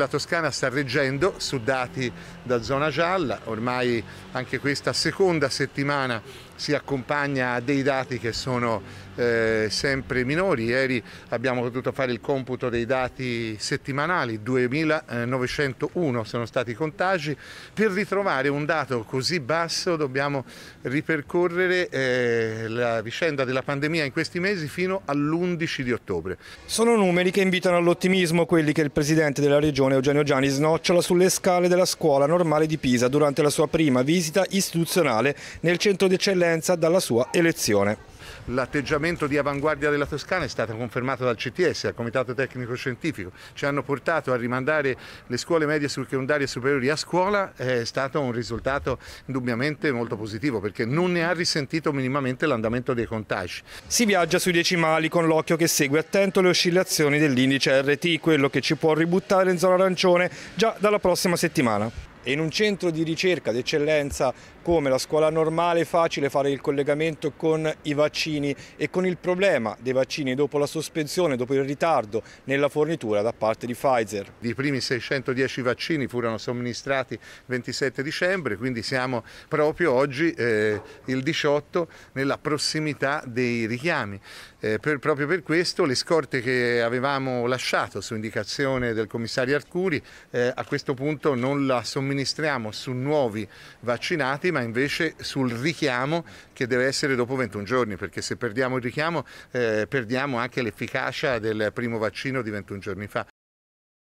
la Toscana sta reggendo su dati da zona gialla, ormai anche questa seconda settimana si accompagna a dei dati che sono eh, sempre minori. Ieri abbiamo potuto fare il computo dei dati settimanali, 2901 sono stati i contagi. Per ritrovare un dato così basso dobbiamo ripercorrere eh, la vicenda della pandemia in questi mesi fino all'11 di ottobre. Sono numeri che invitano all'ottimismo quelli che il presidente della regione Eugenio Gianni snocciola sulle scale della scuola normale di Pisa durante la sua prima visita istituzionale nel centro d'eccellenza differenza dalla sua elezione. L'atteggiamento di avanguardia della Toscana è stato confermato dal CTS, dal Comitato Tecnico Scientifico. Ci hanno portato a rimandare le scuole medie secundarie e superiori a scuola, è stato un risultato indubbiamente molto positivo perché non ne ha risentito minimamente l'andamento dei contagi. Si viaggia sui decimali con l'occhio che segue attento le oscillazioni dell'indice RT, quello che ci può ributtare in zona arancione già dalla prossima settimana. E in un centro di ricerca d'eccellenza come la scuola normale è facile fare il collegamento con i vaccini e con il problema dei vaccini dopo la sospensione, dopo il ritardo nella fornitura da parte di Pfizer. I primi 610 vaccini furono somministrati 27 dicembre, quindi siamo proprio oggi, eh, il 18, nella prossimità dei richiami. Eh, per, proprio per questo le scorte che avevamo lasciato su indicazione del commissario Arcuri eh, a questo punto non la somministrano somministriamo su nuovi vaccinati ma invece sul richiamo che deve essere dopo 21 giorni perché se perdiamo il richiamo eh, perdiamo anche l'efficacia del primo vaccino di 21 giorni fa.